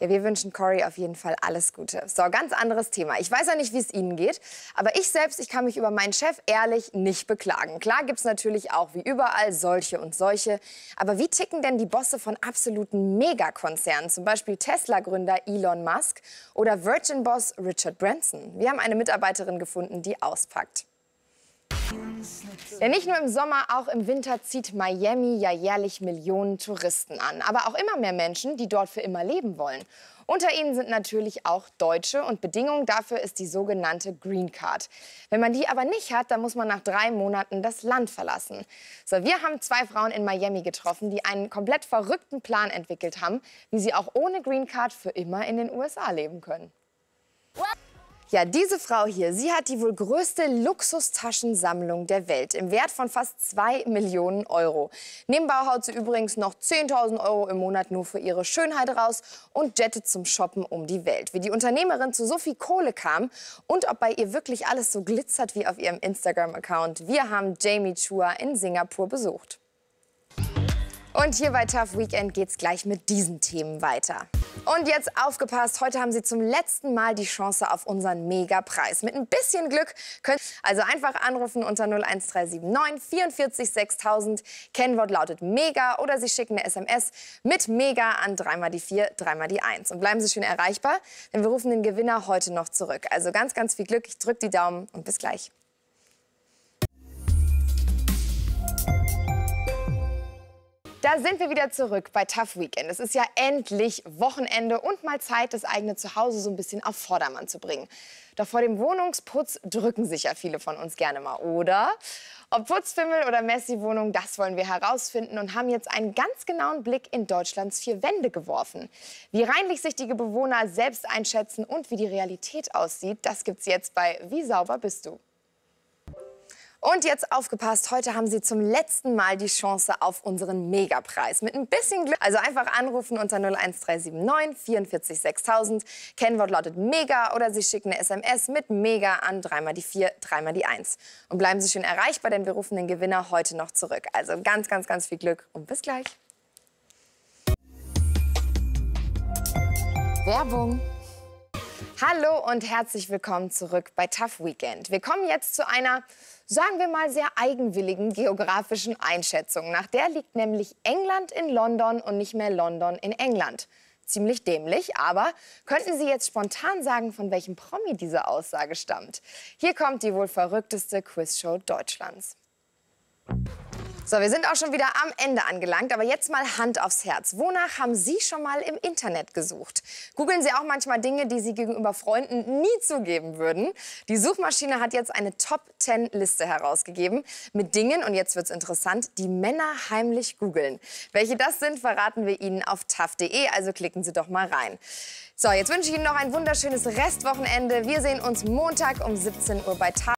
Ja, wir wünschen Cory auf jeden Fall alles Gute. So, ganz anderes Thema. Ich weiß ja nicht, wie es Ihnen geht, aber ich selbst, ich kann mich über meinen Chef ehrlich nicht beklagen. Klar gibt es natürlich auch wie überall solche und solche. Aber wie ticken denn die Bosse von absoluten Megakonzernen, zum Beispiel Tesla-Gründer Elon Musk oder Virgin-Boss Richard Branson? Wir haben eine Mitarbeiterin gefunden, die auspackt. Denn nicht nur im Sommer, auch im Winter zieht Miami ja jährlich Millionen Touristen an. Aber auch immer mehr Menschen, die dort für immer leben wollen. Unter ihnen sind natürlich auch Deutsche und Bedingung dafür ist die sogenannte Green Card. Wenn man die aber nicht hat, dann muss man nach drei Monaten das Land verlassen. So, wir haben zwei Frauen in Miami getroffen, die einen komplett verrückten Plan entwickelt haben, wie sie auch ohne Green Card für immer in den USA leben können. What? Ja, diese Frau hier, sie hat die wohl größte Luxustaschensammlung der Welt im Wert von fast 2 Millionen Euro. Nebenbei haut sie übrigens noch 10.000 Euro im Monat nur für ihre Schönheit raus und jettet zum Shoppen um die Welt. Wie die Unternehmerin zu so viel Kohle kam und ob bei ihr wirklich alles so glitzert wie auf ihrem Instagram-Account. Wir haben Jamie Chua in Singapur besucht. Und hier bei Tough Weekend geht's gleich mit diesen Themen weiter. Und jetzt aufgepasst, heute haben Sie zum letzten Mal die Chance auf unseren Megapreis. Mit ein bisschen Glück können also einfach anrufen unter 01379 44 6000. Kennwort lautet Mega oder Sie schicken eine SMS mit Mega an dreimal die 4, dreimal die 1. Und bleiben Sie schön erreichbar, denn wir rufen den Gewinner heute noch zurück. Also ganz, ganz viel Glück. Ich drücke die Daumen und bis gleich. Da sind wir wieder zurück bei Tough Weekend. Es ist ja endlich Wochenende und mal Zeit, das eigene Zuhause so ein bisschen auf Vordermann zu bringen. Doch vor dem Wohnungsputz drücken sich ja viele von uns gerne mal, oder? Ob Putzfimmel oder Messi-Wohnung, das wollen wir herausfinden und haben jetzt einen ganz genauen Blick in Deutschlands vier Wände geworfen. Wie reinlich reinlichsichtige Bewohner selbst einschätzen und wie die Realität aussieht, das gibt's jetzt bei Wie sauber bist du? Und jetzt aufgepasst, heute haben Sie zum letzten Mal die Chance auf unseren Megapreis. Mit ein bisschen Glück, also einfach anrufen unter 01379 44 6000. Kennwort lautet Mega oder Sie schicken eine SMS mit Mega an dreimal die 4, dreimal die 1. Und bleiben Sie schön erreichbar, denn wir rufen den Gewinner heute noch zurück. Also ganz, ganz, ganz viel Glück und bis gleich. Werbung. Hallo und herzlich willkommen zurück bei Tough Weekend. Wir kommen jetzt zu einer, sagen wir mal, sehr eigenwilligen geografischen Einschätzung. Nach der liegt nämlich England in London und nicht mehr London in England. Ziemlich dämlich, aber könnten Sie jetzt spontan sagen, von welchem Promi diese Aussage stammt? Hier kommt die wohl verrückteste Quizshow Deutschlands. So, wir sind auch schon wieder am Ende angelangt, aber jetzt mal Hand aufs Herz. Wonach haben Sie schon mal im Internet gesucht? Googeln Sie auch manchmal Dinge, die Sie gegenüber Freunden nie zugeben würden? Die Suchmaschine hat jetzt eine Top 10 Liste herausgegeben mit Dingen, und jetzt wird es interessant, die Männer heimlich googeln. Welche das sind, verraten wir Ihnen auf taf.de, also klicken Sie doch mal rein. So, jetzt wünsche ich Ihnen noch ein wunderschönes Restwochenende. Wir sehen uns Montag um 17 Uhr bei TAF.